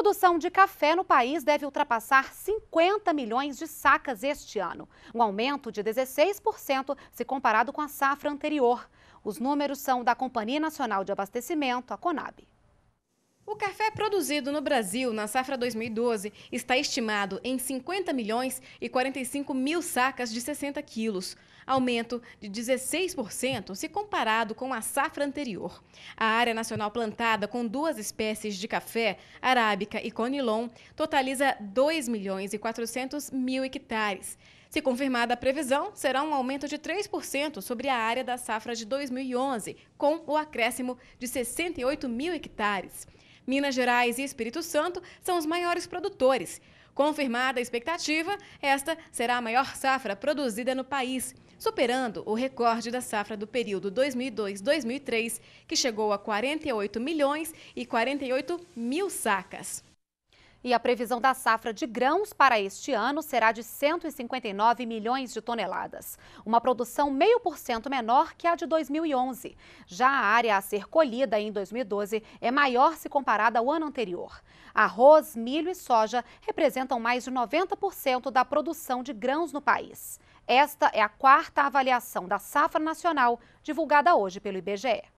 produção de café no país deve ultrapassar 50 milhões de sacas este ano, um aumento de 16% se comparado com a safra anterior. Os números são da Companhia Nacional de Abastecimento, a Conab. O café produzido no Brasil na safra 2012 está estimado em 50 milhões e 45 mil sacas de 60 quilos, aumento de 16% se comparado com a safra anterior. A área nacional plantada com duas espécies de café, arábica e conilon, totaliza 2 milhões e 400 mil hectares. Se confirmada a previsão, será um aumento de 3% sobre a área da safra de 2011, com o acréscimo de 68 mil hectares. Minas Gerais e Espírito Santo são os maiores produtores. Confirmada a expectativa, esta será a maior safra produzida no país, superando o recorde da safra do período 2002-2003, que chegou a 48 milhões e 48 mil sacas e a previsão da safra de grãos para este ano será de 159 milhões de toneladas, uma produção meio por cento menor que a de 2011. Já a área a ser colhida em 2012 é maior se comparada ao ano anterior. Arroz, milho e soja representam mais de 90% da produção de grãos no país. Esta é a quarta avaliação da safra nacional divulgada hoje pelo IBGE.